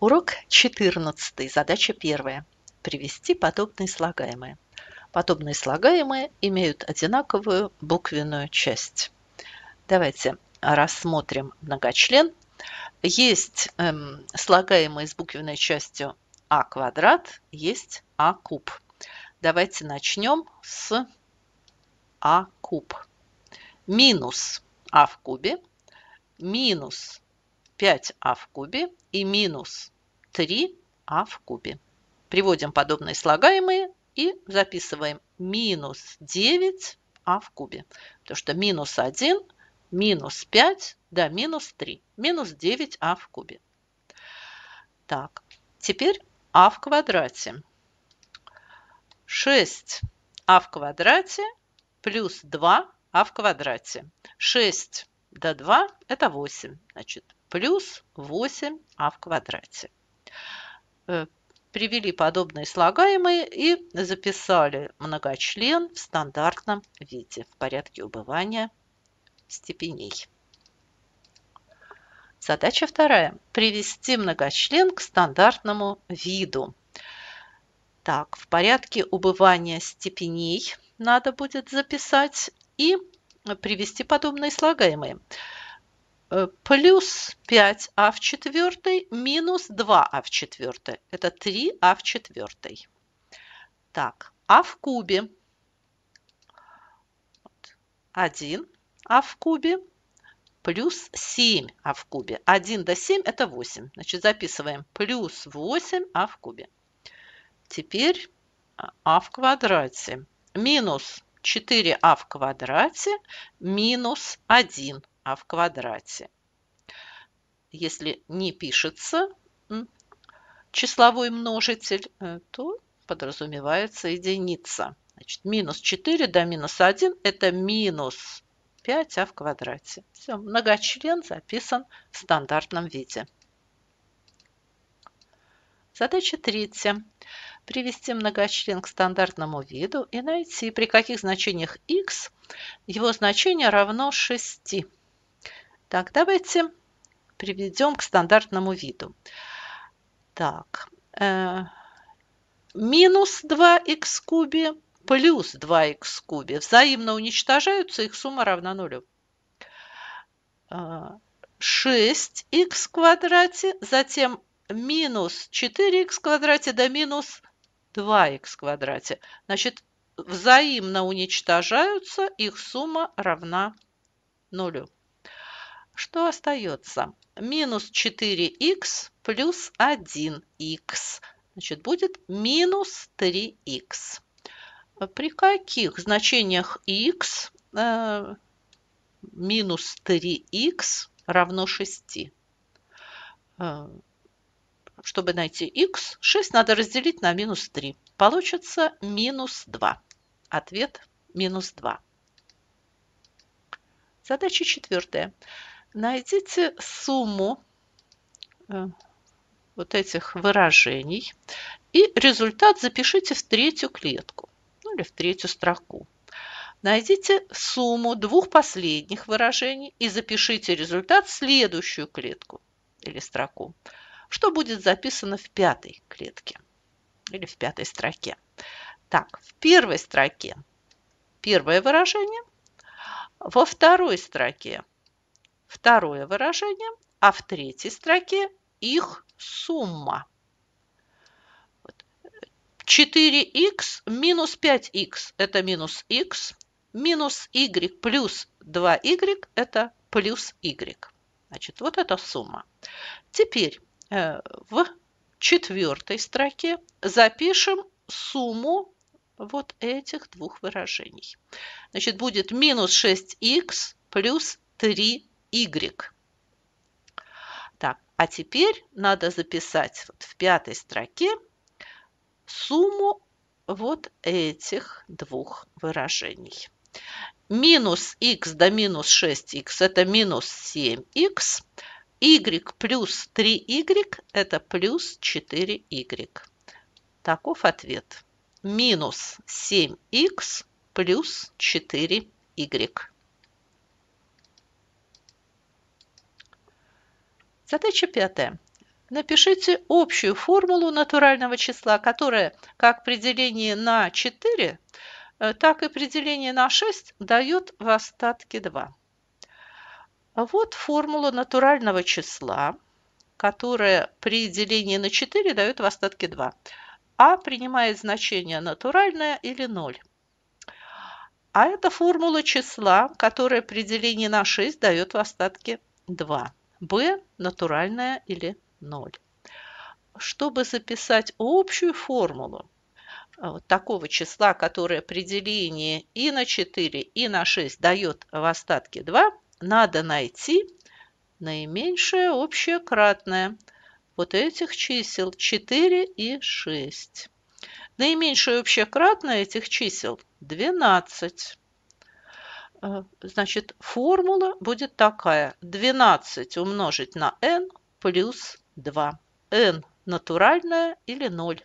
Урок 14. Задача 1. Привести подобные слагаемые. Подобные слагаемые имеют одинаковую буквенную часть. Давайте рассмотрим многочлен. Есть эм, слагаемые с буквенной частью а квадрат, есть а куб. Давайте начнем с а куб. Минус а в кубе, минус 5а в кубе и минус 3а в кубе. Приводим подобные слагаемые и записываем минус 9а в кубе. Потому что минус 1, минус 5 да, минус 3. Минус 9а в кубе. Так, теперь а в квадрате. 6а в квадрате плюс 2а а в квадрате. 6 до 2 – это 8. Значит, плюс 8а в квадрате. Э, привели подобные слагаемые и записали многочлен в стандартном виде в порядке убывания степеней. Задача вторая. Привести многочлен к стандартному виду. Так, в порядке убывания степеней надо будет записать и привести подобные слагаемые. Э, плюс 5а в четвертой минус 2а а в четвертой. Это 3а в четвертой. Так, а в кубе 1а в кубе плюс 7а в кубе. 1 до 7 это 8. Значит, записываем плюс 8а в кубе. Теперь а, а в квадрате минус 4а в квадрате минус 1 а в квадрате. Если не пишется числовой множитель, э, то подразумевается единица. Значит, минус 4 до минус 1 – это минус 5а в квадрате. Все, многочлен записан в стандартном виде. Задача третья. Привести многочлен к стандартному виду и найти, при каких значениях x его значение равно 6. Так, давайте приведем к стандартному виду. Так, э, минус 2х кубе плюс 2х кубе взаимно уничтожаются, их сумма равна нулю. 6х э, в квадрате, затем минус 4х в квадрате до минус 2х в квадрате. Значит, взаимно уничтожаются, их сумма равна нулю что остается? Минус 4х плюс 1х. Значит, будет минус 3х. При каких значениях х э, минус 3х равно 6? Э, чтобы найти х, 6 надо разделить на минус 3. Получится минус 2. Ответ минус 2. Задача четвертая найдите сумму э, вот этих выражений и результат запишите в третью клетку ну, или в третью строку. Найдите сумму двух последних выражений и запишите результат в следующую клетку или строку, что будет записано в пятой клетке или в пятой строке. Так, в первой строке первое выражение, во второй строке второе выражение, а в третьей строке их сумма. 4х минус 5х – это минус х, минус y плюс 2y – это плюс y. Значит, вот эта сумма. Теперь э, в четвертой строке запишем сумму вот этих двух выражений. Значит, будет минус 6х плюс 3 y. Так, а теперь надо записать вот в пятой строке сумму вот этих двух выражений. Минус x до минус 6x – это минус 7x. y плюс 3y – это плюс 4y. Таков ответ. Минус 7x плюс 4y. Задача пятая. Напишите общую формулу натурального числа, которая как при делении на 4, э, так и при делении на 6 дает в остатке 2. Вот формула натурального числа, которая при делении на 4 дает в остатке 2. А принимает значение натуральное или 0. А это формула числа, которая при делении на 6 дает в остатке 2 b натуральная или 0. Чтобы записать общую формулу а, вот такого числа, которое при делении и на 4, и на 6 дает в остатке 2, надо найти наименьшее общее кратное вот этих чисел 4 и 6. Наименьшее общее кратное этих чисел 12. Э, значит, формула будет такая. 12 умножить на n плюс 2. n натуральная или 0.